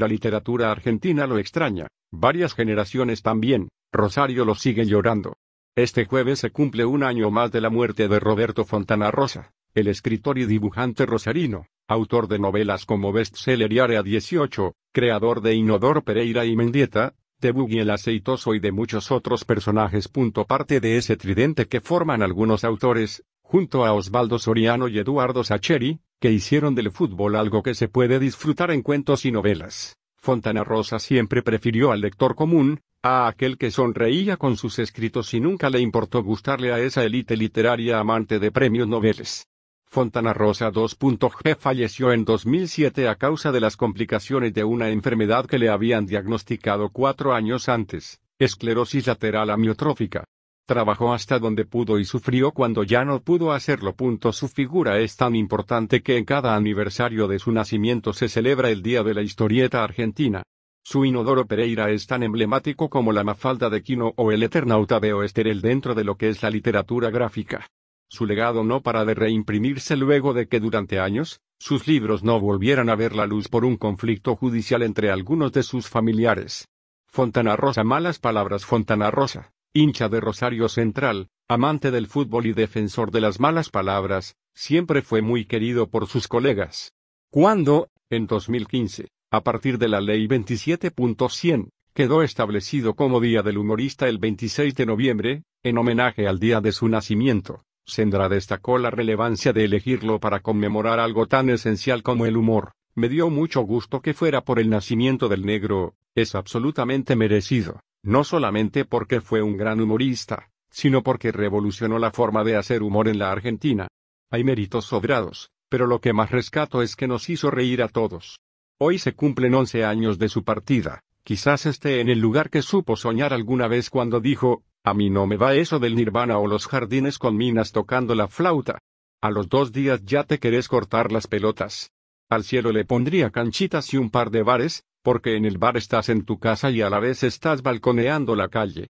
la literatura argentina lo extraña, varias generaciones también, Rosario lo sigue llorando. Este jueves se cumple un año más de la muerte de Roberto Fontana Rosa, el escritor y dibujante rosarino, autor de novelas como Bestseller y Área 18, creador de Inodor Pereira y Mendieta, de y el Aceitoso y de muchos otros personajes. parte de ese tridente que forman algunos autores, junto a Osvaldo Soriano y Eduardo Sacheri, que hicieron del fútbol algo que se puede disfrutar en cuentos y novelas. Fontana Rosa siempre prefirió al lector común, a aquel que sonreía con sus escritos y nunca le importó gustarle a esa élite literaria amante de premios noveles. Fontana Rosa 2.g falleció en 2007 a causa de las complicaciones de una enfermedad que le habían diagnosticado cuatro años antes, esclerosis lateral amiotrófica. Trabajó hasta donde pudo y sufrió cuando ya no pudo hacerlo. Su figura es tan importante que en cada aniversario de su nacimiento se celebra el Día de la Historieta Argentina. Su Inodoro Pereira es tan emblemático como la Mafalda de Quino o el Eternauta de Oesterel dentro de lo que es la literatura gráfica. Su legado no para de reimprimirse luego de que durante años, sus libros no volvieran a ver la luz por un conflicto judicial entre algunos de sus familiares. Fontana Rosa Malas palabras Fontana Rosa hincha de Rosario Central, amante del fútbol y defensor de las malas palabras, siempre fue muy querido por sus colegas. Cuando, en 2015, a partir de la Ley 27.100, quedó establecido como Día del Humorista el 26 de noviembre, en homenaje al día de su nacimiento, Sendra destacó la relevancia de elegirlo para conmemorar algo tan esencial como el humor. Me dio mucho gusto que fuera por el nacimiento del negro, es absolutamente merecido. No solamente porque fue un gran humorista, sino porque revolucionó la forma de hacer humor en la Argentina. Hay méritos sobrados, pero lo que más rescato es que nos hizo reír a todos. Hoy se cumplen 11 años de su partida, quizás esté en el lugar que supo soñar alguna vez cuando dijo, a mí no me va eso del nirvana o los jardines con minas tocando la flauta. A los dos días ya te querés cortar las pelotas. Al cielo le pondría canchitas y un par de bares, porque en el bar estás en tu casa y a la vez estás balconeando la calle.